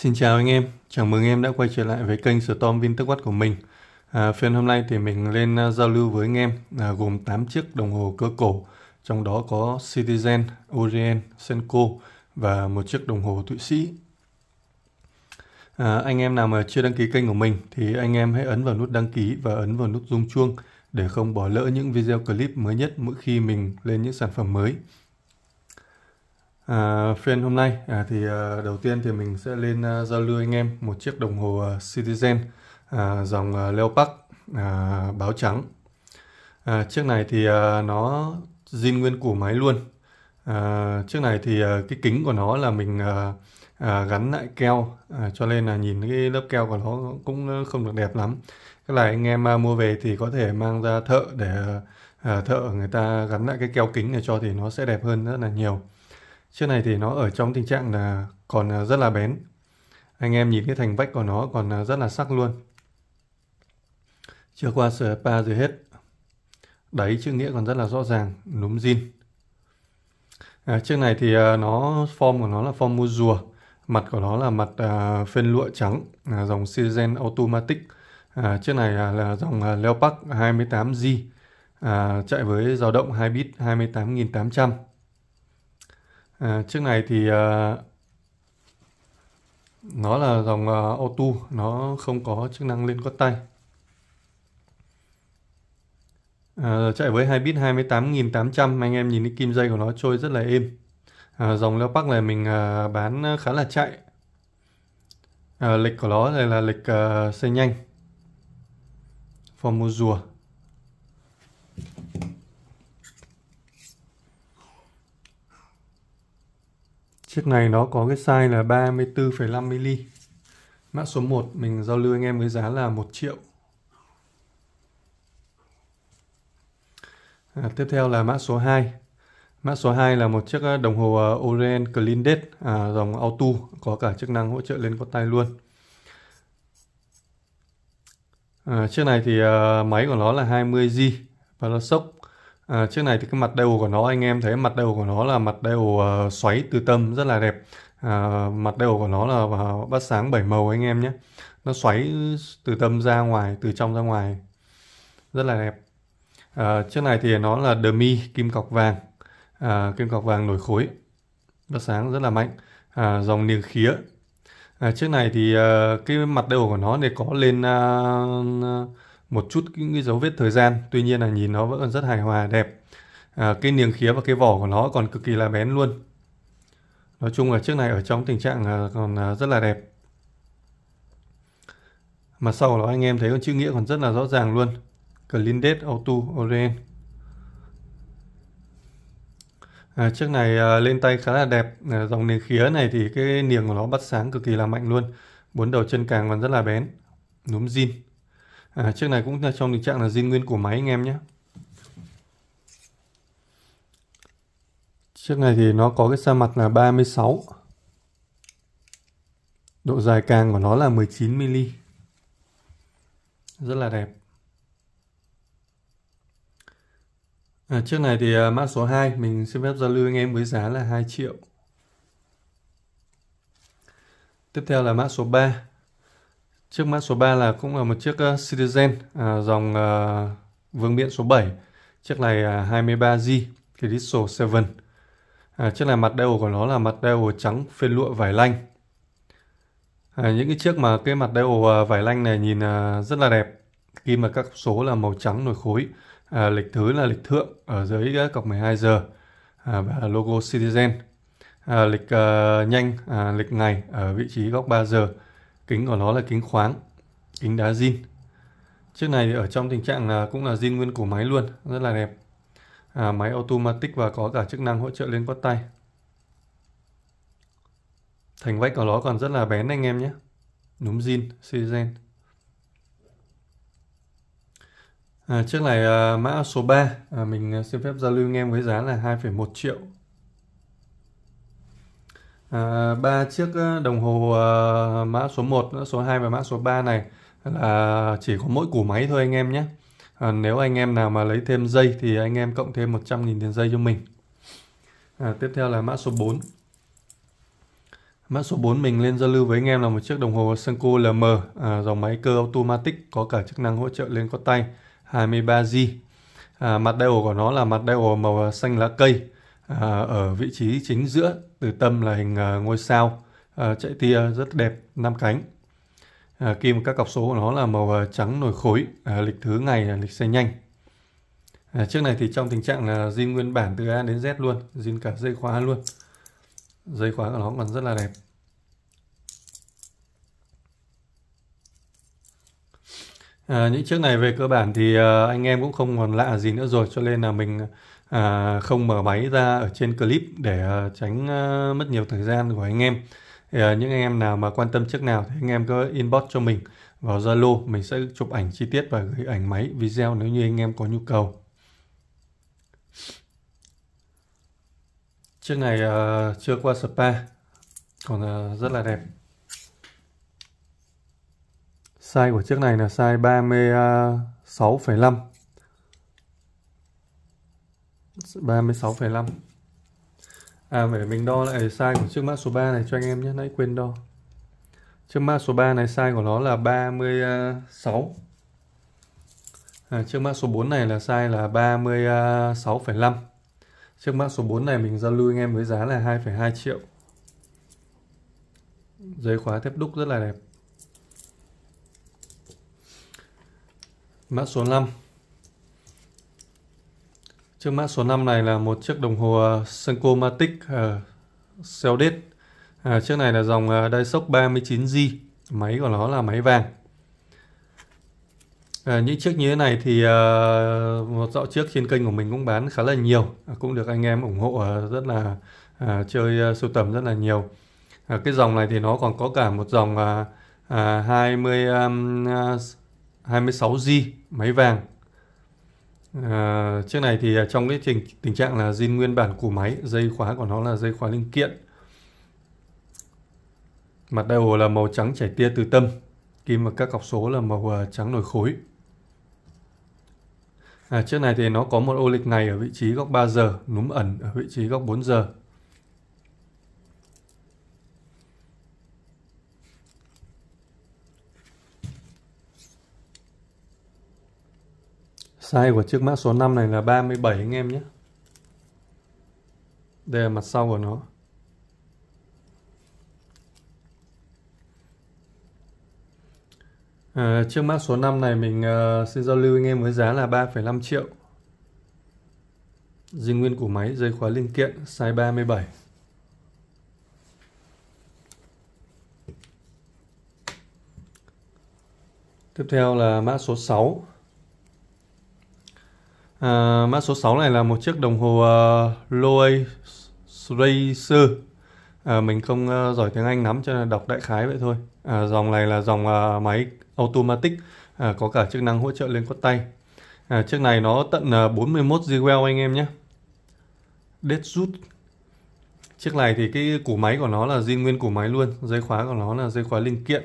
Xin chào anh em, chào mừng em đã quay trở lại với kênh Storm Vin Tức Quát của mình. À, phiên hôm nay thì mình lên uh, giao lưu với anh em à, gồm 8 chiếc đồng hồ cơ cổ, trong đó có Citizen, Orient, Senko và một chiếc đồng hồ Thụy Sĩ. À, anh em nào mà chưa đăng ký kênh của mình thì anh em hãy ấn vào nút đăng ký và ấn vào nút rung chuông để không bỏ lỡ những video clip mới nhất mỗi khi mình lên những sản phẩm mới. À, phiên hôm nay à, thì à, đầu tiên thì mình sẽ lên à, giao lưu anh em một chiếc đồng hồ à, Citizen à, dòng à, Leopard à, báo trắng. À, chiếc này thì à, nó zin nguyên củ máy luôn. À, chiếc này thì à, cái kính của nó là mình à, à, gắn lại keo à, cho nên là nhìn cái lớp keo của nó cũng không được đẹp lắm. Cái này anh em à, mua về thì có thể mang ra thợ để à, à, thợ người ta gắn lại cái keo kính này cho thì nó sẽ đẹp hơn rất là nhiều. Chiếc này thì nó ở trong tình trạng là còn à, rất là bén. Anh em nhìn cái thành vách của nó còn à, rất là sắc luôn. Chưa qua sửa pa gì hết. Đấy chữ nghĩa còn rất là rõ ràng, núm zin. À, chiếc này thì à, nó form của nó là form mua rùa. Mặt của nó là mặt à, phên lụa trắng, à, dòng Sizen Automatic. À, chiếc này là, là dòng à, Leopard 28G, à, chạy với dao động 2 bit 28.800. À, chiếc này thì à, nó là dòng à, auto, nó không có chức năng lên con tay. À, chạy với 2 bit 28.800, anh em nhìn cái kim dây của nó trôi rất là êm. À, dòng Leopard này mình à, bán khá là chạy. À, lịch của nó là, là lịch à, xe nhanh. Form rùa Chiếc này nó có cái size là 34,5mm. Mã số 1 mình giao lưu anh em với giá là 1 triệu. À, tiếp theo là mã số 2. Mã số 2 là một chiếc à, đồng hồ à, Orient Clean Date à, dòng Auto có cả chức năng hỗ trợ lên con tay luôn. À, chiếc này thì à, máy của nó là 20G và nó sốc À, chiếc này thì cái mặt đều của nó anh em thấy mặt đều của nó là mặt đều uh, xoáy từ tâm rất là đẹp. À, mặt đều của nó là à, bắt sáng bảy màu anh em nhé. Nó xoáy từ tâm ra ngoài, từ trong ra ngoài. Rất là đẹp. À, chiếc này thì nó là demi kim cọc vàng. À, kim cọc vàng nổi khối. bắt sáng rất là mạnh. À, dòng niềng khía. À, chiếc này thì uh, cái mặt đều của nó thì có lên uh, một chút những cái dấu vết thời gian tuy nhiên là nhìn nó vẫn còn rất hài hòa đẹp à, cái niềng khía và cái vỏ của nó còn cực kỳ là bén luôn nói chung là chiếc này ở trong tình trạng à, còn à, rất là đẹp mà sau đó anh em thấy con chữ nghĩa còn rất là rõ ràng luôn clean date auto orange À, chiếc này à, lên tay khá là đẹp à, dòng niềng khía này thì cái niềng của nó bắt sáng cực kỳ là mạnh luôn bốn đầu chân càng còn rất là bén núm zin À, chiếc này cũng trong tình trạng là zin nguyên của máy anh em nhé. Chiếc này thì nó có cái sa mặt là 36. Độ dài càng của nó là 19mm. Rất là đẹp. À, chiếc này thì uh, mã số 2 mình xin phép giao lưu anh em với giá là 2 triệu. Tiếp theo là mã số 3. Chiếc mã số 3 là cũng là một chiếc uh, Citizen uh, dòng uh, vương miện số 7. Chiếc này uh, 23G Crystal 7. À, chiếc này mặt đeo của nó là mặt đeo trắng phên lụa vải lanh. À, những cái chiếc mà cái mặt đeo à, vải lanh này nhìn à, rất là đẹp. Kim mà các số là màu trắng nổi khối. À, lịch thứ là lịch thượng ở dưới cọc 12 giờ. À, và logo Citizen. À, lịch à, nhanh, à, lịch ngày ở vị trí góc 3 giờ kính của nó là kính khoáng kính đá zin chiếc này ở trong tình trạng là cũng là zin nguyên cổ máy luôn rất là đẹp à, máy automatic và có cả chức năng hỗ trợ lên quát tay thành vách của nó còn rất là bén anh em nhé núm zin sizen à, chiếc này à, mã số 3 à, mình à, xin phép giao lưu anh em với giá là 2,1 triệu Ờ, ba uh, chiếc ờ, đồng hồ uh, mã số 1, số 2 và mã số 3 này là chỉ có mỗi củ máy thôi anh em nhé. À, nếu anh em nào mà lấy thêm dây thì anh em cộng thêm 100.000 tiền dây cho mình. À, tiếp theo là mã số 4. Mã số 4 mình lên giao lưu với anh em là một chiếc đồng hồ Senko LM à, dòng máy cơ automatic có cả chức năng hỗ trợ lên có tay 23G. À, mặt đeo của nó là mặt đeo màu xanh lá cây à, ở vị trí chính giữa từ tâm là hình à, ngôi sao à, chạy tia rất đẹp năm cánh à, kim các cọc số của nó là màu à, trắng nổi khối à, lịch thứ ngày là lịch xe nhanh à, chiếc này thì trong tình trạng là zin nguyên bản từ A đến Z luôn zin cả dây khóa luôn dây khóa của nó còn rất là đẹp À, những chiếc này về cơ bản thì uh, anh em cũng không còn lạ gì nữa rồi cho nên là mình à, không mở máy ra ở trên clip để ờ, tránh ờ, mất nhiều thời gian của anh em thì, ờ, những anh em nào mà quan tâm trước nào thì anh em có inbox cho mình vào Zalo mình sẽ chụp ảnh chi tiết và gửi ảnh máy video nếu như anh em có nhu cầu chiếc này uh, chưa qua spa còn uh, rất là đẹp size của chiếc này là size 36,5 36,5 À phải mình đo lại size của chiếc mã số 3 này cho anh em nhé Nãy quên đo Chiếc mã số 3 này size của nó là 36 à, Chiếc mã số 4 này là size là 36,5 Chiếc mã số 4 này mình giao lưu anh em với giá là 2,2 triệu Giấy khóa thép đúc rất là đẹp Mã số 5 Chiếc mã số 5 này là một chiếc đồng hồ ờ, Senko Matic uh, ờ, Celdet. Uh, ờ, chiếc này là dòng uh, Daisoc 39G. Máy của nó là máy vàng. À, những chiếc như thế này thì uh, một dạo trước trên kênh của mình cũng bán khá là nhiều à, cũng được anh em ủng hộ uh, rất là uh, chơi uh, sưu tầm rất là nhiều à, cái dòng này thì nó còn có cả một dòng uh, uh, 20 um, uh, 26G máy vàng À, chiếc này thì à, trong cái tình, tình trạng là zin nguyên bản của máy, dây khóa của nó là dây khóa linh kiện. Mặt đầu là màu trắng chảy tia từ tâm, kim và các cọc số là màu à, trắng nổi khối. À, chiếc này thì nó có một ô lịch ngày ở vị trí góc 3 giờ, núm ẩn ở vị trí góc 4 giờ. Size của chiếc mã số 5 này là 37 anh em nhé. Đây là mặt sau của nó. À, chiếc mã số 5 này mình uh, xin giao lưu anh em với giá là 3,5 triệu. dinh nguyên của máy, dây khóa linh kiện, size 37. Tiếp theo là mã số 6. À, mã số 6 này là một chiếc đồng hồ uh, Loewe Racer. À, mình không uh, giỏi tiếng Anh lắm cho nên đọc đại khái vậy thôi. À, dòng này là dòng uh, máy automatic à, có cả chức năng hỗ trợ lên cốt tay. À, chiếc này nó tận uh, 41 GW anh em nhé. Dead rút. Chiếc này thì cái củ máy của nó là zin nguyên củ máy luôn, dây khóa của nó là dây khóa linh kiện.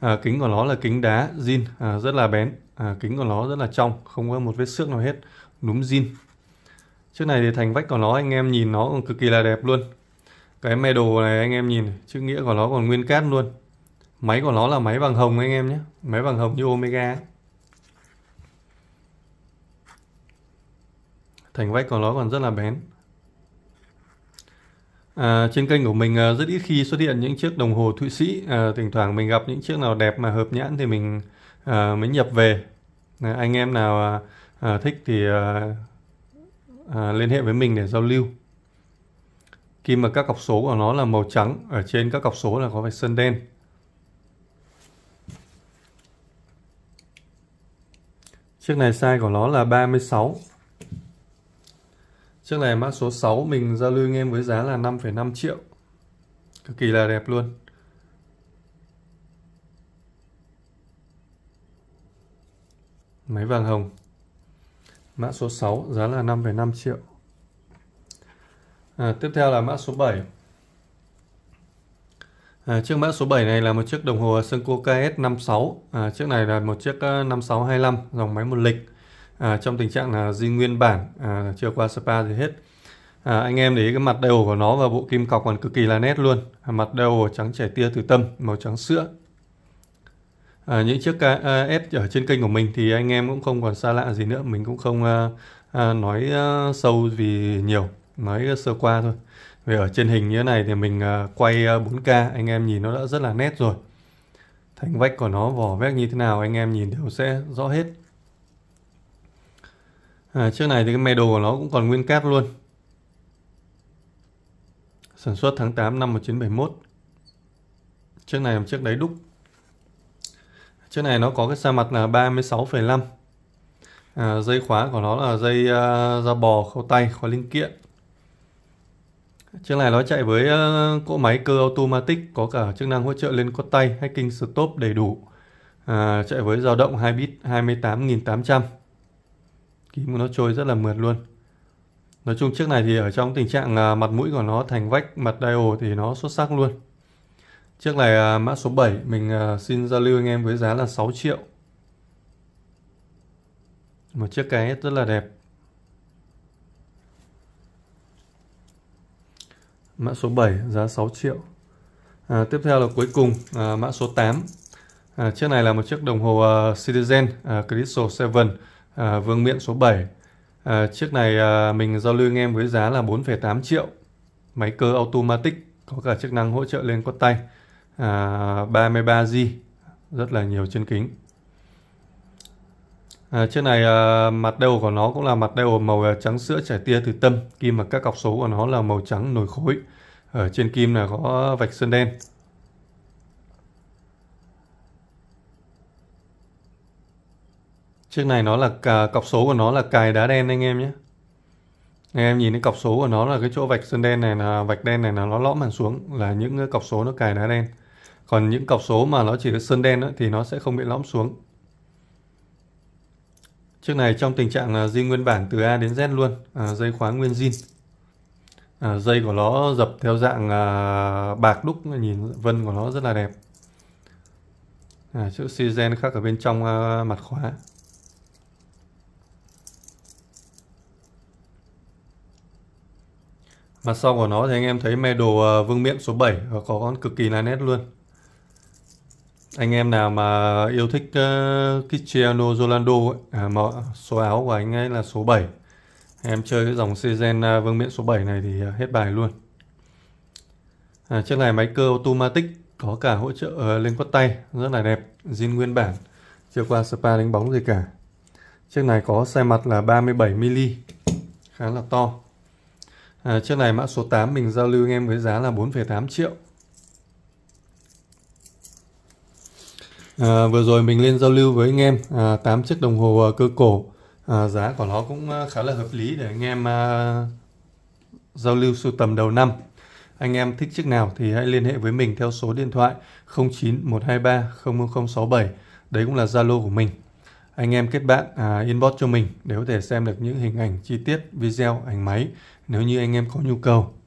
À, kính của nó là kính đá zin à, rất là bén à, kính của nó rất là trong không có một vết xước nào hết núm zin chiếc này thì thành vách của nó anh em nhìn nó cũng cực kỳ là đẹp luôn cái medal này anh em nhìn chữ nghĩa của nó còn nguyên cát luôn máy của nó là máy bằng hồng anh em nhé máy bằng hồng như omega thành vách của nó còn rất là bén à, trên kênh của mình à, rất ít khi xuất hiện những chiếc đồng hồ thụy sĩ à, thỉnh thoảng mình gặp những chiếc nào đẹp mà hợp nhãn thì mình à, mới nhập về à, anh em nào à, à, thích thì à, à, liên hệ với mình để giao lưu khi mà các cọc số của nó là màu trắng ở trên các cọc số là có vạch sơn đen chiếc này size của nó là 36 chiếc này mã số 6 mình giao lưu anh em với giá là 5,5 triệu cực kỳ là đẹp luôn máy vàng hồng mã số 6 giá là 5,5 triệu à, tiếp theo là mã số 7 À, chiếc mã số 7 này là một chiếc đồng hồ Senko KS56 à, Chiếc này là một chiếc 5625 à, dòng máy một lịch à, Trong tình trạng là di nguyên bản à, Chưa qua spa gì hết à, Anh em để ý cái mặt đều của nó và bộ kim cọc còn cực kỳ là nét luôn à, Mặt đều trắng chảy tia từ tâm Màu trắng sữa à, những chiếc KS ờ, ờ, ở trên kênh của mình thì anh em cũng không còn xa lạ gì nữa mình cũng không à, à, nói à, sâu vì nhiều nói sơ qua thôi về ở trên hình như thế này thì mình à, quay 4K anh em nhìn nó đã rất là nét rồi thành vách của nó vỏ vét như thế nào anh em nhìn đều sẽ rõ hết à, chiếc này thì cái mê đồ của nó cũng còn nguyên cát luôn sản xuất tháng 8 năm 1971 chiếc này là chiếc đáy đúc Chiếc này nó có cái sa mặt là 36,5 à, Dây khóa của nó là dây uh, da bò, khâu tay, khóa linh kiện Chiếc này nó chạy với uh, cỗ máy cơ automatic Có cả chức năng hỗ trợ lên cốt tay, hacking stop đầy đủ à, Chạy với dao động 2 bit 28.800 Kim của nó trôi rất là mượt luôn Nói chung chiếc này thì ở trong tình trạng uh, mặt mũi của nó thành vách mặt dial thì nó xuất sắc luôn Chiếc này à, mã số 7 mình à, xin giao lưu anh em với giá là 6 triệu. Một chiếc cái rất là đẹp. Mã số 7 giá 6 triệu. À, tiếp theo là cuối cùng à, mã số 8. À, chiếc này là một chiếc đồng hồ à, Citizen à, Crystal 7 à, vương miện số 7. À, chiếc này à, mình giao lưu anh em với giá là 4,8 triệu. Máy cơ automatic có cả chức năng hỗ trợ lên quất tay à, 33G rất là nhiều chân kính à, chiếc này à, mặt đeo của nó cũng là mặt đeo màu à, trắng sữa chảy tia từ tâm kim mà các cọc số của nó là màu trắng nổi khối ở trên kim là có vạch sơn đen chiếc này nó là cả, à, cọc số của nó là cài đá đen anh em nhé anh em nhìn cái cọc số của nó là cái chỗ vạch sơn đen này là vạch đen này là nó lõm hẳn xuống là những cọc số nó cài đá đen còn những cọc số mà nó chỉ được sơn đen thì nó sẽ không bị lõm xuống. Chiếc này trong tình trạng là zin nguyên bản từ A đến Z luôn, à, dây khóa nguyên zin. À, dây của nó dập theo dạng à, bạc đúc, nhìn vân của nó rất là đẹp. À, chữ Cgen khác ở bên trong à, mặt khóa. Mặt sau của nó thì anh em thấy medal à, vương miện số 7 à, có con cực kỳ là nét luôn anh em nào mà yêu thích uh, Cristiano Ronaldo ấy, à, mà số áo của anh ấy là số 7 em chơi cái dòng Sezen uh, vương miện số 7 này thì uh, hết bài luôn à, chiếc này máy cơ automatic có cả hỗ trợ uh, lên quất tay rất là đẹp zin nguyên bản chưa qua spa đánh bóng gì cả chiếc này có size mặt là 37 mm khá là to à, chiếc này mã số 8 mình giao lưu anh em với giá là 4,8 triệu À, vừa rồi mình lên giao lưu với anh em à, 8 chiếc đồng hồ à, cơ cổ à, giá của nó cũng à, khá là hợp lý để anh em à, giao lưu sưu tầm đầu năm anh em thích chiếc nào thì hãy liên hệ với mình theo số điện thoại 09123 đấy cũng là Zalo của mình anh em kết bạn à, inbox cho mình để có thể xem được những hình ảnh chi tiết video ảnh máy nếu như anh em có nhu cầu